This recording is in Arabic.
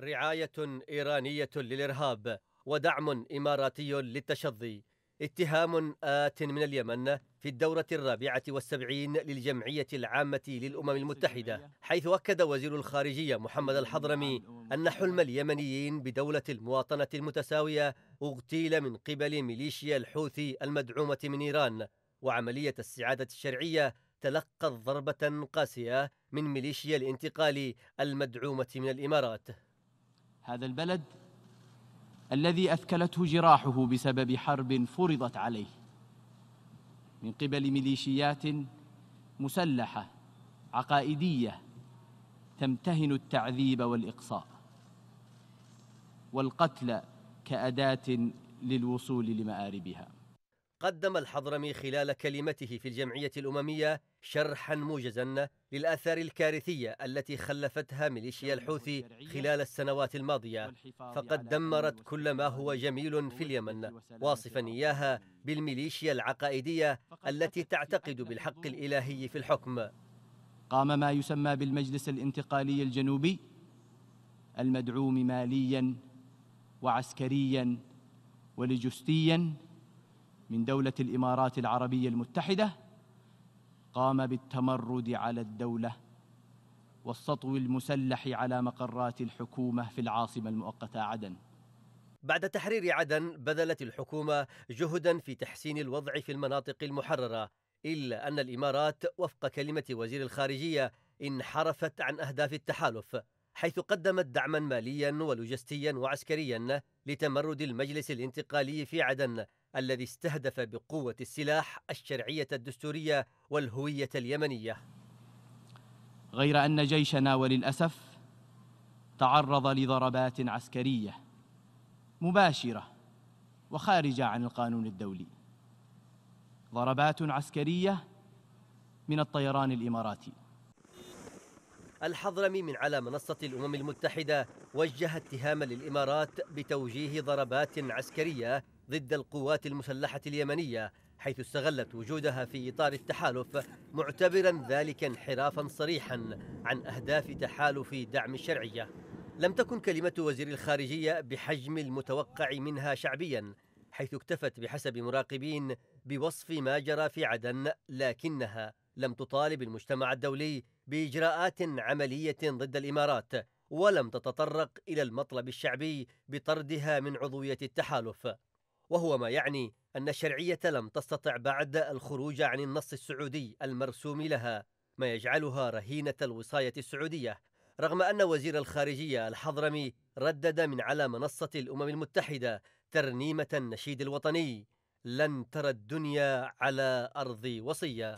رعاية إيرانية للإرهاب ودعم إماراتي للتشظي اتهام آت من اليمن في الدورة الرابعة والسبعين للجمعية العامة للأمم المتحدة حيث أكد وزير الخارجية محمد الحضرمي أن حلم اليمنيين بدولة المواطنة المتساوية اغتيل من قبل ميليشيا الحوثي المدعومة من إيران وعملية السعادة الشرعية تلقت ضربة قاسية من ميليشيا الانتقال المدعومة من الإمارات هذا البلد الذي اثكلته جراحه بسبب حرب فرضت عليه من قبل ميليشيات مسلحه عقائديه تمتهن التعذيب والاقصاء والقتل كاداه للوصول لماربها قدم الحضرمي خلال كلمته في الجمعية الأممية شرحا موجزا للآثار الكارثية التي خلفتها ميليشيا الحوثي خلال السنوات الماضية فقد دمرت كل ما هو جميل في اليمن واصفا إياها بالميليشيا العقائدية التي تعتقد بالحق الإلهي في الحكم قام ما يسمى بالمجلس الانتقالي الجنوبي المدعوم ماليا وعسكريا ولوجستيا من دولة الإمارات العربية المتحدة قام بالتمرد على الدولة والسطو المسلح على مقرات الحكومة في العاصمة المؤقتة عدن بعد تحرير عدن بذلت الحكومة جهدا في تحسين الوضع في المناطق المحررة إلا أن الإمارات وفق كلمة وزير الخارجية انحرفت عن أهداف التحالف حيث قدمت دعما ماليا ولوجستيا وعسكريا لتمرد المجلس الانتقالي في عدن الذي استهدف بقوة السلاح الشرعية الدستورية والهوية اليمنية غير أن جيشنا وللأسف تعرض لضربات عسكرية مباشرة وخارجة عن القانون الدولي ضربات عسكرية من الطيران الإماراتي الحضرمي من على منصة الأمم المتحدة وجه اتهاما للإمارات بتوجيه ضربات عسكرية ضد القوات المسلحة اليمنية حيث استغلت وجودها في إطار التحالف معتبرا ذلك انحرافا صريحا عن أهداف تحالف دعم الشرعية لم تكن كلمة وزير الخارجية بحجم المتوقع منها شعبيا حيث اكتفت بحسب مراقبين بوصف ما جرى في عدن لكنها لم تطالب المجتمع الدولي بإجراءات عملية ضد الإمارات ولم تتطرق إلى المطلب الشعبي بطردها من عضوية التحالف وهو ما يعني أن الشرعية لم تستطع بعد الخروج عن النص السعودي المرسوم لها ما يجعلها رهينة الوصاية السعودية رغم أن وزير الخارجية الحضرمي ردد من على منصة الأمم المتحدة ترنيمة النشيد الوطني لن ترى الدنيا على أرض وصية